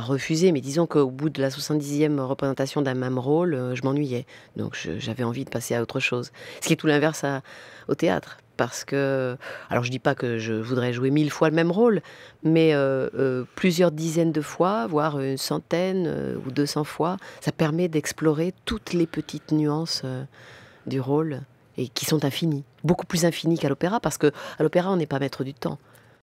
refusé, mais disons qu'au bout de la 70e représentation d'un même rôle, euh, je m'ennuyais. Donc j'avais envie de passer à autre chose. Ce qui est tout l'inverse au théâtre. Parce que, alors je dis pas que je voudrais jouer mille fois le même rôle, mais euh, euh, plusieurs dizaines de fois, voire une centaine ou deux cents fois, ça permet d'explorer toutes les petites nuances du rôle et qui sont infinies, beaucoup plus infinies qu'à l'opéra, parce qu'à l'opéra on n'est pas maître du temps.